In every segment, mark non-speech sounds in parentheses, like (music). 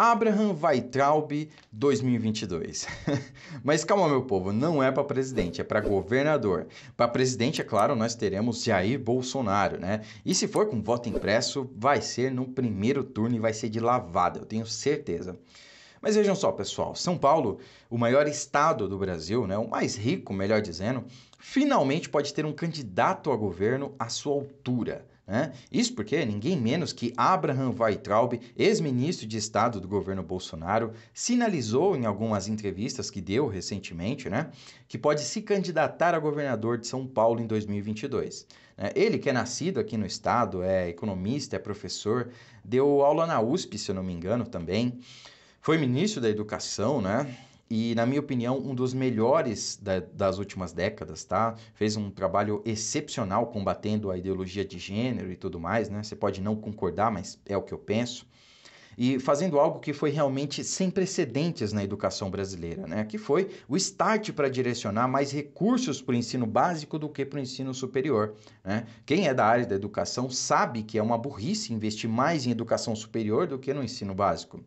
Abraham Weitraub 2022. (laughs) Mas calma, meu povo, não é para presidente, é para governador. Para presidente, é claro, nós teremos Jair Bolsonaro, né? E se for com voto impresso, vai ser no primeiro turno e vai ser de lavada, eu tenho certeza. Mas vejam só, pessoal, São Paulo, o maior estado do Brasil, né, o mais rico, melhor dizendo, finalmente pode ter um candidato a governo à sua altura. Né? Isso porque ninguém menos que Abraham Weitraub, ex-ministro de Estado do governo Bolsonaro, sinalizou em algumas entrevistas que deu recentemente né, que pode se candidatar a governador de São Paulo em 2022. Né, ele, que é nascido aqui no estado, é economista, é professor, deu aula na USP, se eu não me engano, também. Foi ministro da Educação, né? e, na minha opinião, um dos melhores da, das últimas décadas, tá? Fez um trabalho excepcional combatendo a ideologia de gênero e tudo mais, né? Você pode não concordar, mas é o que eu penso. E fazendo algo que foi realmente sem precedentes na educação brasileira, né? Que foi o start para direcionar mais recursos para o ensino básico do que para o ensino superior, né? Quem é da área da educação sabe que é uma burrice investir mais em educação superior do que no ensino básico.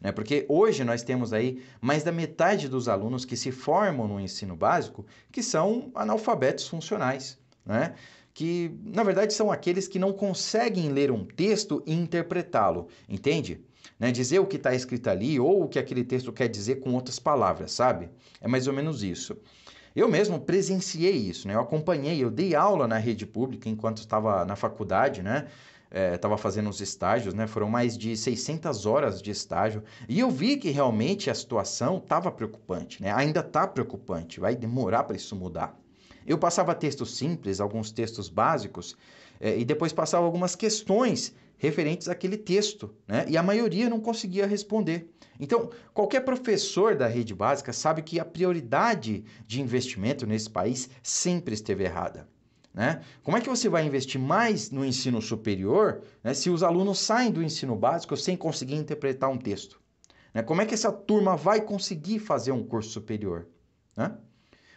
Né? Porque hoje nós temos aí mais da metade dos alunos que se formam no ensino básico que são analfabetos funcionais. Né? Que, na verdade, são aqueles que não conseguem ler um texto e interpretá-lo, entende? Né? Dizer o que está escrito ali ou o que aquele texto quer dizer com outras palavras, sabe? É mais ou menos isso. Eu mesmo presenciei isso, né? Eu acompanhei, eu dei aula na rede pública enquanto estava na faculdade, né? estava é, fazendo uns estágios, né? Foram mais de 600 horas de estágio. E eu vi que realmente a situação estava preocupante, né? Ainda está preocupante, vai demorar para isso mudar. Eu passava textos simples, alguns textos básicos, é, e depois passava algumas questões referentes àquele texto, né? E a maioria não conseguia responder. Então, qualquer professor da rede básica sabe que a prioridade de investimento nesse país sempre esteve errada. Né? Como é que você vai investir mais no ensino superior né, se os alunos saem do ensino básico sem conseguir interpretar um texto? Né? Como é que essa turma vai conseguir fazer um curso superior? Né?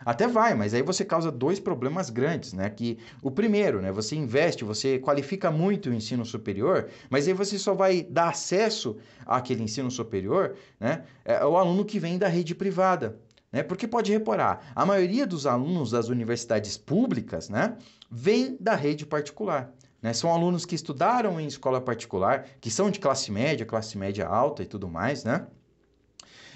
Até vai, mas aí você causa dois problemas grandes, né? Que o primeiro, né? Você investe, você qualifica muito o ensino superior, mas aí você só vai dar acesso àquele ensino superior, né? É, ao aluno que vem da rede privada. Né? Porque pode reparar, a maioria dos alunos das universidades públicas né, vem da rede particular. Né? São alunos que estudaram em escola particular, que são de classe média, classe média alta e tudo mais, né?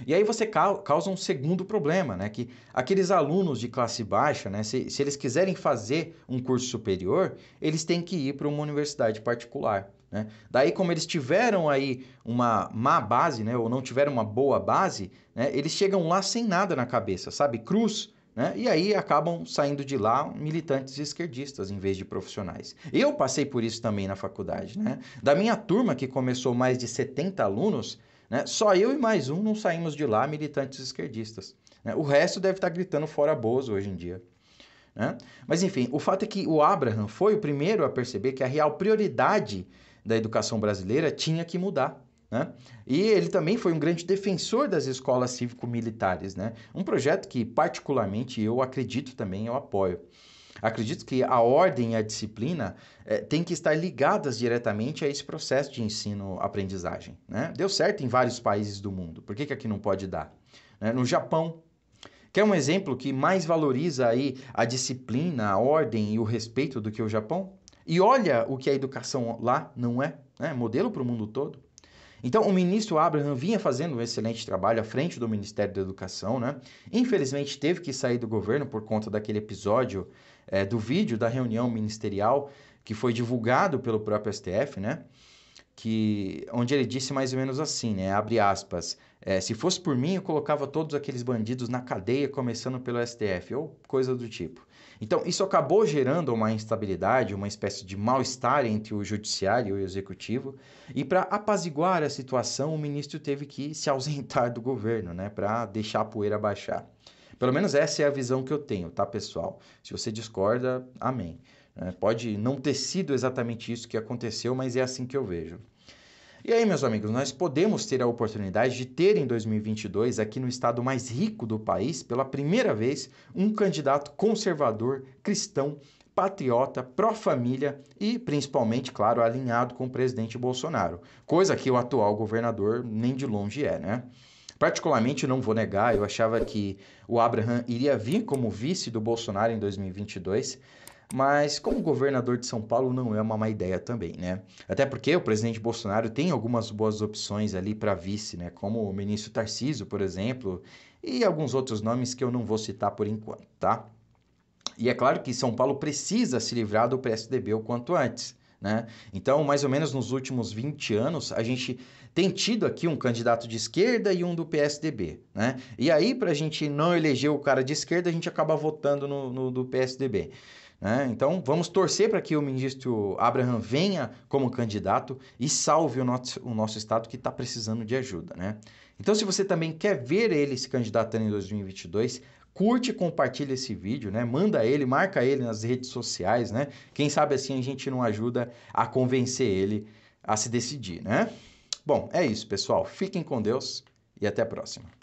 E aí você causa um segundo problema, né? Que aqueles alunos de classe baixa, né? Se, se eles quiserem fazer um curso superior, eles têm que ir para uma universidade particular. Né? Daí, como eles tiveram aí uma má base, né, ou não tiveram uma boa base, né, eles chegam lá sem nada na cabeça, sabe? Cruz, né? E aí acabam saindo de lá militantes esquerdistas em vez de profissionais. Eu passei por isso também na faculdade, né? Da minha turma, que começou mais de 70 alunos, né? só eu e mais um não saímos de lá militantes esquerdistas. Né? O resto deve estar tá gritando fora Bozo hoje em dia. Né? Mas enfim, o fato é que o Abraham foi o primeiro a perceber que a real prioridade da educação brasileira tinha que mudar. Né? E ele também foi um grande defensor das escolas cívico-militares, né? um projeto que, particularmente, eu acredito também, eu apoio. Acredito que a ordem e a disciplina eh, têm que estar ligadas diretamente a esse processo de ensino-aprendizagem. Né? Deu certo em vários países do mundo, por que, que aqui não pode dar? Né? No Japão, que é um exemplo que mais valoriza aí a disciplina, a ordem e o respeito do que o Japão? E olha o que a educação lá não é, né? modelo para o mundo todo. Então, o ministro Abraham vinha fazendo um excelente trabalho à frente do Ministério da Educação, né? Infelizmente, teve que sair do governo por conta daquele episódio é, do vídeo da reunião ministerial que foi divulgado pelo próprio STF, né? que onde ele disse mais ou menos assim, né? Abre aspas. É, se fosse por mim, eu colocava todos aqueles bandidos na cadeia, começando pelo STF, ou coisa do tipo. Então, isso acabou gerando uma instabilidade, uma espécie de mal-estar entre o judiciário e o executivo. E para apaziguar a situação, o ministro teve que se ausentar do governo, né? Para deixar a poeira baixar. Pelo menos essa é a visão que eu tenho, tá, pessoal? Se você discorda, amém. É, pode não ter sido exatamente isso que aconteceu, mas é assim que eu vejo. E aí, meus amigos, nós podemos ter a oportunidade de ter em 2022, aqui no estado mais rico do país, pela primeira vez, um candidato conservador, cristão, patriota, pró-família e, principalmente, claro, alinhado com o presidente Bolsonaro, coisa que o atual governador nem de longe é, né? Particularmente, não vou negar, eu achava que o Abraham iria vir como vice do Bolsonaro em 2022, mas como governador de São Paulo não é uma má ideia também, né? Até porque o presidente Bolsonaro tem algumas boas opções ali para vice, né? Como o ministro Tarcísio, por exemplo, e alguns outros nomes que eu não vou citar por enquanto, tá? E é claro que São Paulo precisa se livrar do PSDB o quanto antes. Né? Então, mais ou menos nos últimos 20 anos, a gente tem tido aqui um candidato de esquerda e um do PSDB. Né? E aí, para a gente não eleger o cara de esquerda, a gente acaba votando no, no do PSDB. Né? Então, vamos torcer para que o ministro Abraham venha como candidato e salve o nosso, o nosso Estado que está precisando de ajuda. Né? Então, se você também quer ver ele se candidatando em 2022, Curte e compartilha esse vídeo, né? Manda ele, marca ele nas redes sociais, né? Quem sabe assim a gente não ajuda a convencer ele a se decidir, né? Bom, é isso, pessoal. Fiquem com Deus e até a próxima.